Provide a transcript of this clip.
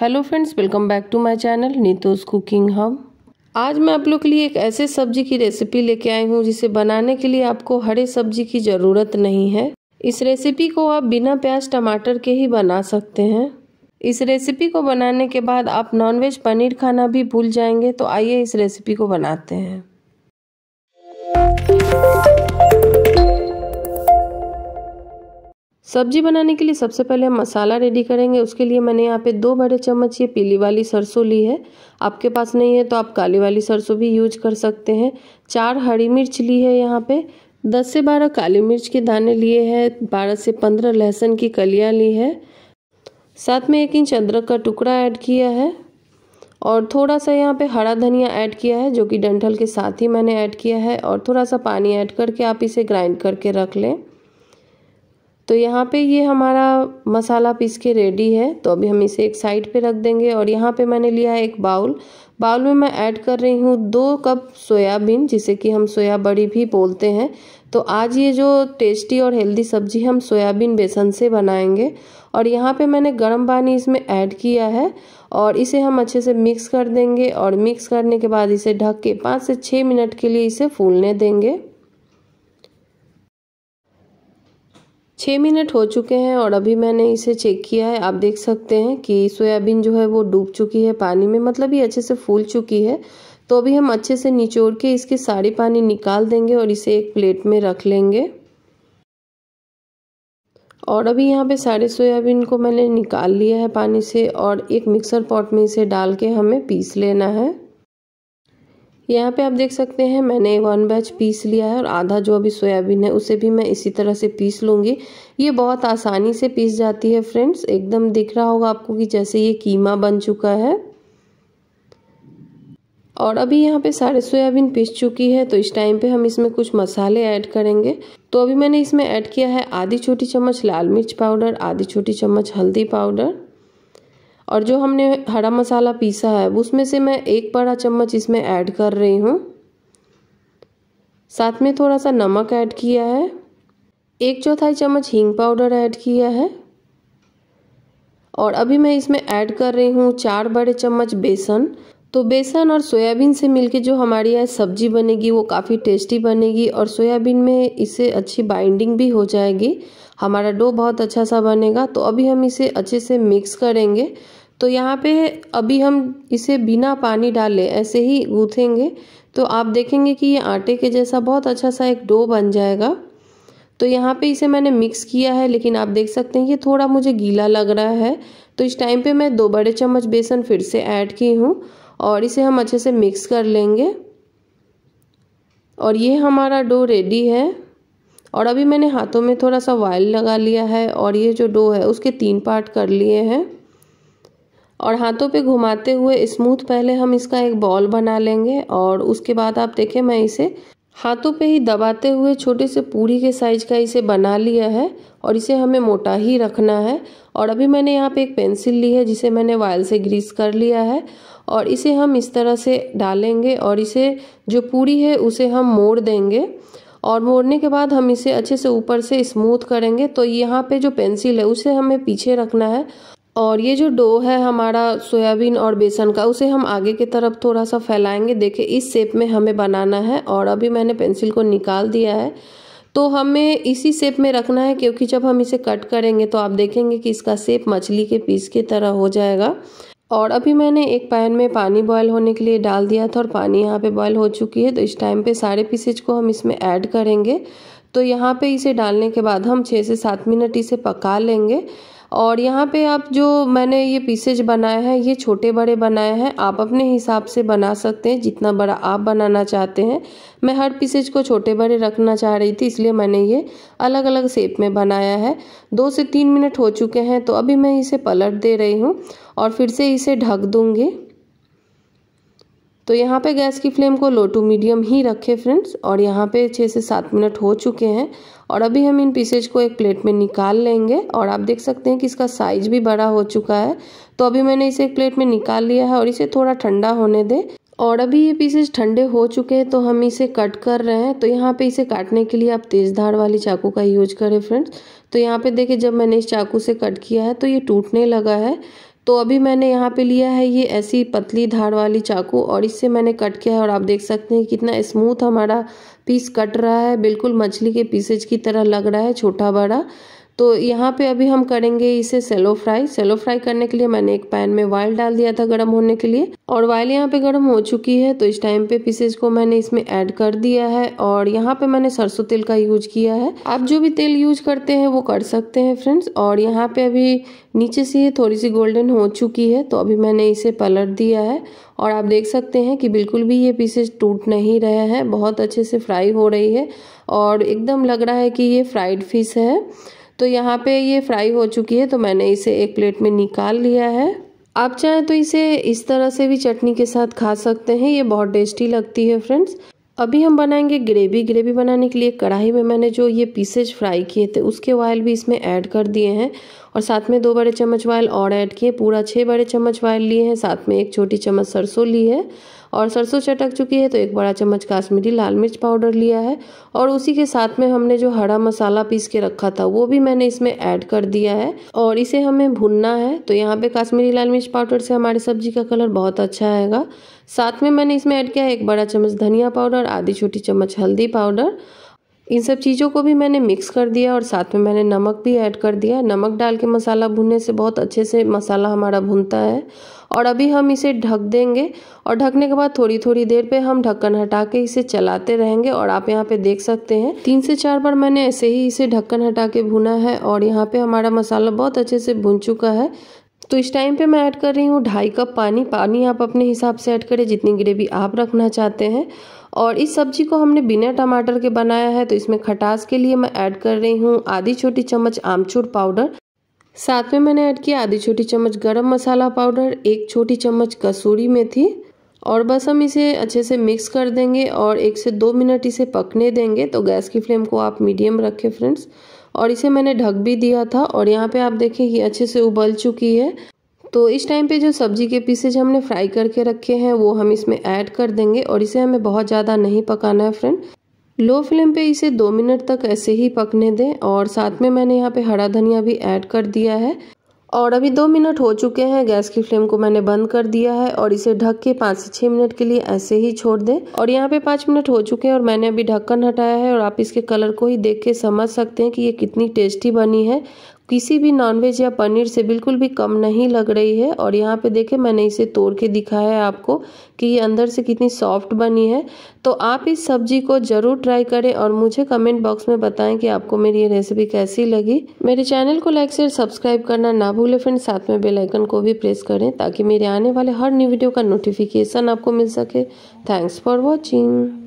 hello friends welcome back to my channel Neetoj cooking hub आज मैं आप लोग के लिए एक ऐसे सब्जी की रेसिपी लेके आई हूँ जिसे बनाने के लिए आपको हरे सब्जी की ज़रूरत नहीं है इस रेसिपी को आप बिना प्याज टमाटर के ही बना सकते हैं इस रेसिपी को बनाने के बाद आप नॉनवेज पनीर खाना भी भूल जाएंगे तो आइए इस रेसिपी को बनाते हैं सब्जी बनाने के लिए सबसे पहले हम मसाला रेडी करेंगे उसके लिए मैंने यहाँ पे दो बड़े चम्मच ये पीली वाली सरसों ली है आपके पास नहीं है तो आप काली वाली सरसों भी यूज कर सकते हैं चार हरी मिर्च ली है यहाँ पे दस से बारह काली मिर्च के दाने लिए हैं बारह से पंद्रह लहसुन की कलियाँ ली है साथ में एक इंच अदरक का टुकड़ा ऐड किया है और थोड़ा सा यहाँ पे हरा धनिया ऐड किया है जो कि डंठल के साथ ही मैंने ऐड किया है और थोड़ा सा पानी ऐड करके आप इसे ग्राइंड करके रख लें तो यहाँ पे ये हमारा मसाला पीस के रेडी है तो अभी हम इसे एक साइड पे रख देंगे और यहाँ पे मैंने लिया है एक बाउल बाउल में मैं ऐड कर रही हूँ दो कप सोयाबीन जिसे कि हम सोया बड़ी भी बोलते हैं तो आज ये जो टेस्टी और हेल्दी सब्जी हम सोयाबीन बेसन से बनाएंगे और यहाँ पे मैंने गर्म पानी इसमें ऐड किया है और इसे हम अच्छे से मिक्स कर देंगे और मिक्स करने के बाद इसे ढक के पाँच से छः मिनट के लिए इसे फूलने देंगे छः मिनट हो चुके हैं और अभी मैंने इसे चेक किया है आप देख सकते हैं कि सोयाबीन जो है वो डूब चुकी है पानी में मतलब ये अच्छे से फूल चुकी है तो अभी हम अच्छे से निचोड़ के इसके सारी पानी निकाल देंगे और इसे एक प्लेट में रख लेंगे और अभी यहाँ पे सारे सोयाबीन को मैंने निकाल लिया है पानी से और एक मिक्सर पॉट में इसे डाल के हमें पीस लेना है यहाँ पे आप देख सकते हैं मैंने वन बैच पीस लिया है और आधा जो अभी सोयाबीन है उसे भी मैं इसी तरह से पीस लूँगी ये बहुत आसानी से पीस जाती है फ्रेंड्स एकदम दिख रहा होगा आपको कि जैसे ये कीमा बन चुका है और अभी यहाँ पे सारे सोयाबीन पीस चुकी है तो इस टाइम पे हम इसमें कुछ मसाले ऐड करेंगे तो अभी मैंने इसमें ऐड किया है आधी छोटी चम्मच लाल मिर्च पाउडर आधी छोटी चम्मच हल्दी पाउडर और जो हमने हरा मसाला पीसा है उसमें से मैं एक बड़ा चम्मच इसमें ऐड कर रही हूँ साथ में थोड़ा सा नमक ऐड किया है एक चौथाई चम्मच हींग पाउडर ऐड किया है और अभी मैं इसमें ऐड कर रही हूँ चार बड़े चम्मच बेसन तो बेसन और सोयाबीन से मिलके जो हमारी यह सब्जी बनेगी वो काफ़ी टेस्टी बनेगी और सोयाबीन में इसे अच्छी बाइंडिंग भी हो जाएगी हमारा डो बहुत अच्छा सा बनेगा तो अभी हम इसे अच्छे से मिक्स करेंगे तो यहाँ पे अभी हम इसे बिना पानी डाले ऐसे ही गूँथेंगे तो आप देखेंगे कि ये आटे के जैसा बहुत अच्छा सा एक डो बन जाएगा तो यहाँ पे इसे मैंने मिक्स किया है लेकिन आप देख सकते हैं ये थोड़ा मुझे गीला लग रहा है तो इस टाइम पे मैं दो बड़े चम्मच बेसन फिर से ऐड की हूँ और इसे हम अच्छे से मिक्स कर लेंगे और ये हमारा डो रेडी है और अभी मैंने हाथों में थोड़ा सा वायल लगा लिया है और ये जो डो है उसके तीन पार्ट कर लिए हैं और हाथों पे घुमाते हुए स्मूथ पहले हम इसका एक बॉल बना लेंगे और उसके बाद आप देखें मैं इसे हाथों पे ही दबाते हुए छोटे से पूरी के साइज का इसे बना लिया है और इसे हमें मोटा ही रखना है और अभी मैंने यहाँ पे एक पेंसिल ली है जिसे मैंने वायल से ग्रीस कर लिया है और इसे हम इस तरह से डालेंगे और इसे जो पूरी है उसे हम मोड़ देंगे और मोड़ने के बाद हम इसे अच्छे से ऊपर से स्मूथ करेंगे तो यहाँ पे जो पेंसिल है उसे हमें पीछे रखना है और ये जो डो है हमारा सोयाबीन और बेसन का उसे हम आगे की तरफ थोड़ा सा फैलाएंगे देखिए इस शेप में हमें बनाना है और अभी मैंने पेंसिल को निकाल दिया है तो हमें इसी शेप में रखना है क्योंकि जब हम इसे कट करेंगे तो आप देखेंगे कि इसका शेप मछली के पीस की तरह हो जाएगा और अभी मैंने एक पैन में पानी बॉयल होने के लिए डाल दिया था और पानी यहाँ पे बॉयल हो चुकी है तो इस टाइम पे सारे पीसेज को हम इसमें ऐड करेंगे तो यहाँ पे इसे डालने के बाद हम छः से सात मिनट इसे पका लेंगे और यहाँ पे आप जो मैंने ये पीसेज बनाए हैं ये छोटे बड़े बनाए हैं आप अपने हिसाब से बना सकते हैं जितना बड़ा आप बनाना चाहते हैं मैं हर पीसेज को छोटे बड़े रखना चाह रही थी इसलिए मैंने ये अलग अलग शेप में बनाया है दो से तीन मिनट हो चुके हैं तो अभी मैं इसे पलट दे रही हूँ और फिर से इसे ढक दूँगी तो यहाँ पे गैस की फ्लेम को लो टू मीडियम ही रखें फ्रेंड्स और यहाँ पे छः से सात मिनट हो चुके हैं और अभी हम इन पीसेज को एक प्लेट में निकाल लेंगे और आप देख सकते हैं कि इसका साइज भी बड़ा हो चुका है तो अभी मैंने इसे एक प्लेट में निकाल लिया है और इसे थोड़ा ठंडा होने दें और अभी ये पीसेज ठंडे हो चुके हैं तो हम इसे कट कर रहे हैं तो यहाँ पे इसे काटने के लिए आप तेज़ धार वाली चाकू का यूज करें फ्रेंड्स तो यहाँ पे देखिए जब मैंने इस चाकू से कट किया है तो ये टूटने लगा है तो अभी मैंने यहाँ पे लिया है ये ऐसी पतली धार वाली चाकू और इससे मैंने कट किया है और आप देख सकते हैं कितना स्मूथ हमारा पीस कट रहा है बिल्कुल मछली के पीसेज की तरह लग रहा है छोटा बड़ा तो यहाँ पे अभी हम करेंगे इसे सेलो फ्राई सेलो फ्राई करने के लिए मैंने एक पैन में वाइल डाल दिया था गर्म होने के लिए और वाइल यहाँ पे गर्म हो चुकी है तो इस टाइम पे पीसेज को मैंने इसमें ऐड कर दिया है और यहाँ पे मैंने सरसों तेल का यूज किया है आप जो भी तेल यूज करते हैं वो कर सकते हैं फ्रेंड्स और यहाँ पे अभी नीचे से ये थोड़ी सी गोल्डन हो चुकी है तो अभी मैंने इसे पलट दिया है और आप देख सकते हैं कि बिल्कुल भी ये पीसेज टूट नहीं रहे हैं बहुत अच्छे से फ्राई हो रही है और एकदम लग रहा है कि ये फ्राइड फिश है तो यहाँ पे ये फ्राई हो चुकी है तो मैंने इसे एक प्लेट में निकाल लिया है आप चाहें तो इसे इस तरह से भी चटनी के साथ खा सकते हैं ये बहुत टेस्टी लगती है फ्रेंड्स अभी हम बनाएंगे ग्रेवी ग्रेवी बनाने के लिए कढ़ाई में मैंने जो ये पीसेज फ्राई किए थे उसके ऑयल भी इसमें ऐड कर दिए हैं और साथ में दो बड़े चम्मच ऑयल और ऐड किए पूरा छः बड़े चम्मच ऑयल लिए हैं साथ में एक छोटी चम्मच सरसों ली है और सरसों चटक चुकी है तो एक बड़ा चम्मच काश्मीरी लाल मिर्च पाउडर लिया है और उसी के साथ में हमने जो हरा मसाला पीस के रखा था वो भी मैंने इसमें ऐड कर दिया है और इसे हमें भुनना है तो यहाँ पे काश्मीरी लाल मिर्च पाउडर से हमारी सब्जी का कलर बहुत अच्छा आएगा साथ में मैंने इसमें ऐड किया है एक बड़ा चम्मच धनिया पाउडर आधी छोटी चम्मच हल्दी पाउडर इन सब चीज़ों को भी मैंने मिक्स कर दिया और साथ में मैंने नमक भी ऐड कर दिया नमक डाल के मसाला भुनने से बहुत अच्छे से मसाला हमारा भुनता है और अभी हम इसे ढक देंगे और ढकने के बाद थोड़ी थोड़ी देर पे हम ढक्कन हटा के इसे चलाते रहेंगे और आप यहाँ पे देख सकते हैं तीन से चार बार मैंने ऐसे ही इसे ढक्कन हटा के भुना है और यहाँ पे हमारा मसाला बहुत अच्छे से भुन चुका है तो इस टाइम पे मैं ऐड कर रही हूँ ढाई कप पानी पानी आप अपने हिसाब से ऐड करें जितनी ग्रेवी आप रखना चाहते हैं और इस सब्जी को हमने बिना टमाटर के बनाया है तो इसमें खटास के लिए मैं ऐड कर रही हूँ आधी छोटी चम्मच आमचूर पाउडर साथ में मैंने ऐड किया आधी छोटी चम्मच गरम मसाला पाउडर एक छोटी चम्मच कसूरी मेथी और बस हम इसे अच्छे से मिक्स कर देंगे और एक से दो मिनट इसे पकने देंगे तो गैस की फ्लेम को आप मीडियम रखें फ्रेंड्स और इसे मैंने ढक भी दिया था और यहाँ पे आप देखें ये अच्छे से उबल चुकी है तो इस टाइम पे जो सब्जी के पीसेज हमने फ्राई करके रखे हैं वो हम इसमें ऐड कर देंगे और इसे हमें बहुत ज़्यादा नहीं पकाना है फ्रेंड लो फ्लेम पे इसे दो मिनट तक ऐसे ही पकने दें और साथ में मैंने यहाँ पे हरा धनिया भी ऐड कर दिया है और अभी दो मिनट हो चुके हैं गैस की फ्लेम को मैंने बंद कर दिया है और इसे ढक के पाँच से छः मिनट के लिए ऐसे ही छोड़ दें और यहाँ पे पाँच मिनट हो चुके हैं और मैंने अभी ढक्कन हटाया है और आप इसके कलर को ही देख के समझ सकते हैं कि ये कितनी टेस्टी बनी है किसी भी नॉनवेज या पनीर से बिल्कुल भी कम नहीं लग रही है और यहाँ पे देखे मैंने इसे तोड़ के दिखाया है आपको कि ये अंदर से कितनी सॉफ्ट बनी है तो आप इस सब्जी को ज़रूर ट्राई करें और मुझे कमेंट बॉक्स में बताएं कि आपको मेरी ये रेसिपी कैसी लगी मेरे चैनल को लाइक शेयर सब्सक्राइब करना ना भूले फ्रेंड्स साथ में बेलाइकन को भी प्रेस करें ताकि मेरे आने वाले हर न्यू वीडियो का नोटिफिकेशन आपको मिल सके थैंक्स फॉर वॉचिंग